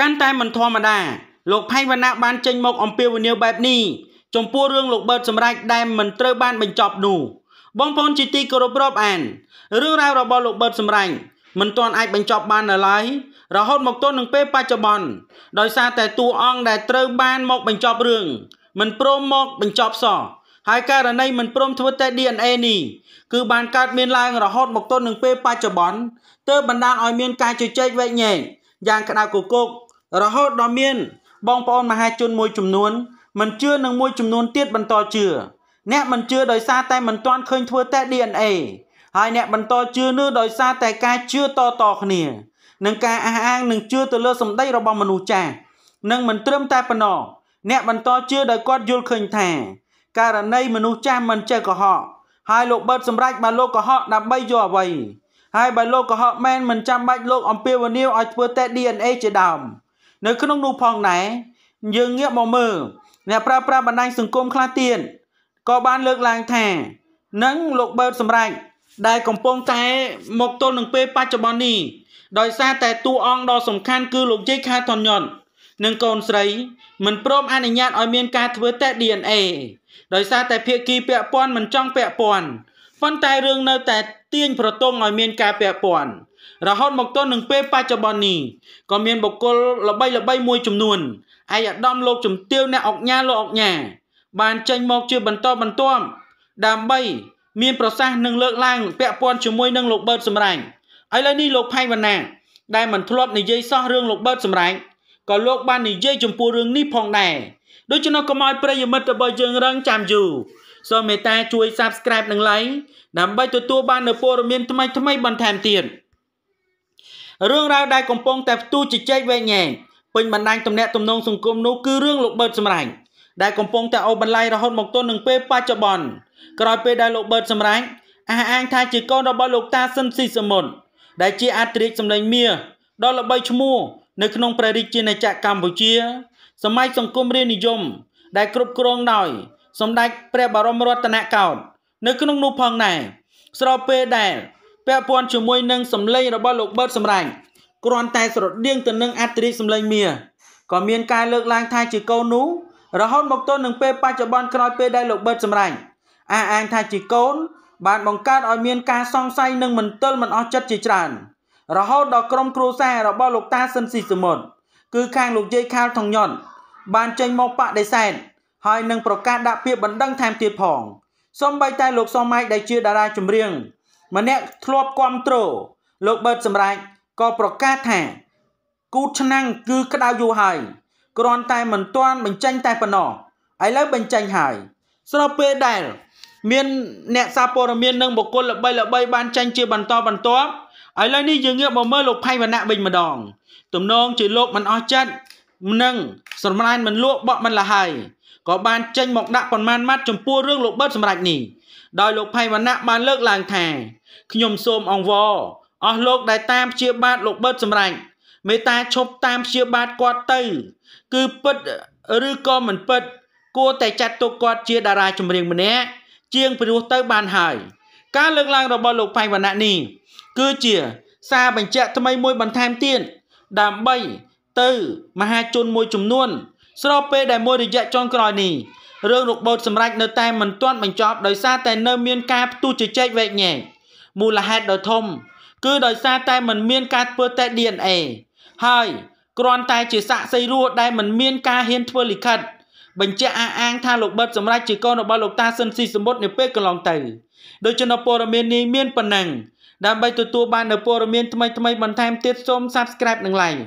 កាន់តែមិនធម្មតាលោកផៃវណ្ណាបានចេញមក អំពាវនាវបែបនេះចំពោះរឿងលោកបឺតសម្រេចដែលមិនត្រូវបានបញ្ចប់នោះ បងប្អូនជាទីគោរពរាប់អានរឿងរ៉ាវរបស់លោកបឺតសម្រេចមិនទាន់អាចបញ្ចប់បាននៅឡើយរហូតមកទល់នឹងពេលបច្ចុប្បន្នដោយសារតែតួអង្គដែលត្រូវ បានមកបញ្ចប់រឿងមិនព្រមមក បញ្ចប់សោះហើយករណីមិនព្រមធ្វើតេស្ត DNA នេះគឺបានកើតមានឡើងរហូតមកទល់នឹងពេលបច្ចុប្បន្នទើបបណ្ដាលឲ្យមានការជជែកវែកញែកយ៉ាងក្តៅគគុករហូតដល់មាន បងប្អូនមហាជនមួយចំនួនមិនជឿនឹងមួយចំនួនទៀតបន្តជឿអ្នកមិនជឿដោយសារតែមិនទាន់ឃើញធ្វើតេស្ត DNA ហើយអ្នកបន្តជឿនោះដោយសារតែការជឿតតគ្នានឹងការអះអាងនឹងជឿទៅលើសម្ដីរបស់មនុស្សចាស់នឹងមិនត្រឹមតែប៉ុណ្ណោះអ្នកបន្តជឿដោយគាត់យល់ឃើញថា ករណីមនុស្សចាស់មិនចេះកុហកហើយលោកបឺតសម្រាប់បើលោកកុហកដើម្បីយកអ្វីហើយបើលោកកុហកមែនមិនចាំបាច់លោក អំពាវនាវឲ្យធ្វើតេស្ត DNA ជាដើម។នៅក្នុងនោះផងដែរយើងងាកមកមើលអ្នកប្រើប្រាស់បណ្ដាញសង្គមខ្លះទៀតក៏បានលើកឡើងថានឹងលោកបឺតសម្រេចដែលកំពុងតែមកទល់នឹងពេលបច្ចុប្បន្ននេះដោយសារតែតួអង្គដ៏សំខាន់គឺលោកយាយខាថនញ៉ុននិងកូនស្រីមិនព្រមអនុញ្ញាតឲ្យមានការធ្វើតេស្ត DNA ដោយសារតែភាគីពាក់ព័ន្ធមិនចង់ពាក់ព័ន្ធប៉ុន្តែរឿងនៅតែទាញប្រទងឲ្យមានការពាក់ព័ន្ធរហូតមកទល់នឹងពេលបច្ចុប្បន្ននេះក៏មានបុគ្គលល្បីល្បីមួយចំនួនឯកឧត្តមលោកជំទាវអ្នកអង្ញាលោកអង្ញាបានចេញមកជាបន្តបន្ទាប់ដើម្បីមានប្រសាសន៍នឹងលើកឡើងពាក់ព័ន្ធជាមួយនឹងលោកបឺតសម្រេងឥឡូវនេះលោកផៃវណ្ណាដែលមិនធ្លាប់និយាយសោះរឿងលោកបឺតសម្រេងក៏លោកបាននិយាយចំពោះរឿងនេះផងដែរដូច្នោះកុំឲ្យប្រិយមិត្តរបស់យើងរងចាំយូរសូមមេត្តាជួយ Subscribe និង Like ដើម្បីទទួលបាននូវព័ត៌មានថ្មីៗបន្ថែមទៀត។រឿងរ៉ាវដែលកំពុងតែផ្ទុះជជែកវែងញែងពេញបណ្ដាញទំនាក់ទំនងសង្គមនោះគឺរឿងលោកបឺតសម្រាញ់ដែលកំពុងតែអូបន្លាយរហូតមកទល់នឹងពេលបច្ចុប្បន្នក្រោយពេលដែលលោកបឺតសម្រាញ់អះអាងថាជាកូនរបស់លោកតាស៊ិនស៊ីសមុនដែលជាអធិរាជសម្លេងមាសដ៏ល្បីឈ្មោះនៅក្នុងព្រះរាជាណាចក្រកម្ពុជា សម័យសង្គមរាជនិយមដែលគ្រប់គ្រងដោយ សម្ដេចព្រះបរមរតនកោដ្ឋនៅក្នុងនោះផងដែរស្របពេលដែលពាក់ព័ន្ធជាមួយនឹងសម្លេងរបស់លោកបឺតសម្រាញ់គ្រាន់តែស្រដៀងទៅនឹងអត្តរិយសម្លេងមាក៏មានការលើកឡើងថាជាកូននោះរហូតមកទល់នឹងពេលបច្ចុប្បន្នក្រោយពេលដែលលោកបឺតសម្រាញ់អះអាងថាជាកូន បានបង្កើតឲ្យមានការសង្ស័យនិងមន្ទិលមិនអស់ចិត្តជាច្រើនរហូតដល់ក្រុមគ្រួសាររបស់លោកតាស៊ិនស៊ីសមុទ្រគឺខាងលោកយាយខាលថងញ៉ុនបានចេញមកបដិសេធហើយនឹងប្រកាសដាក់ពាក្យបណ្ដឹងថែមទៀតផងសូម្បីតែលោកសំម៉ៃដែលជាតារាចម្រៀងម្នាក់ធ្លាប់គ្រប់គ្រងលោកបឺតសម្រេចក៏ប្រកាសថាគូឆ្នាំងគឺក្តៅយូរហើយគ្រាន់តែមិនទាន់បញ្ចេញតែប៉ុណ្ណោះឥឡូវបញ្ចេញហើយ ស្របពេលដែល មានអ្នកសារព័ត៌មាននិងបុគ្គលល្បីល្បីបានចាញ់ជាបន្តបន្ទាប់ឥឡូវនេះយើងងាកមកមើលលោកផៃវណ្ណៈវិញម្ដងទំនងជាលោកមិនអស់ចិត្តនឹងស្រមឡាន មិនលក់បក់មិនលះហើយក៏បានចេញមកដាក់ប៉ុន្មានម៉ាត់ចំពោះរឿងលោកបឺតសម្រេចនេះដោយលោកផៃវណ្ណៈបានលើកឡើងថាខ្ញុំសូមអង្វរអស់លោកដែលតាមព្យាបាទលោកបឺតសម្រេចមេត្តាឈប់តាមព្យាបាទគាត់ទៅគឺពិតឬក៏មិនពិតគួរតែចាត់ទុកគាត់ជាតារាចម្រៀងម្នាក់ជាងព្រោះទៅ បានហើយការលើកឡើងរបស់លោកផៃវណ្ណៈនេះគឺជាសារបញ្ជាក់ថ្មីមួយបន្ថែមទៀតដើម្បីទៅមហាជនមួយចំនួនស្របពេលដែលមួយរយៈចុងក្រោយនេះរឿងរបូតសម្រេចនៅតែមិនទាន់បញ្ចប់ដោយសារតែនៅមានការផ្ទុះជជែកវែកញែកមូលហេតុដ៏ធំគឺដោយសារតែមិនមានការធ្វើតេស្ត DNA ហើយគ្រាន់តែជាសាក់សីរួដែលមិនមានការហ៊ានធ្វើលិខិតបញ្ជាក់អះអាងថាលោកបិទសម្រាប់ជាកូនរបស់លោកតាស៊ិនស៊ីសមុទ្រនៅពេលកន្លងទៅដូច្នេះព័ត៌មាននេះមានប៉ុណ្ណឹងដើម្បីទទួលបាននូវព័ត៌មានថ្មីៗបន្ថែមទៀតសូម Subscribe និង Like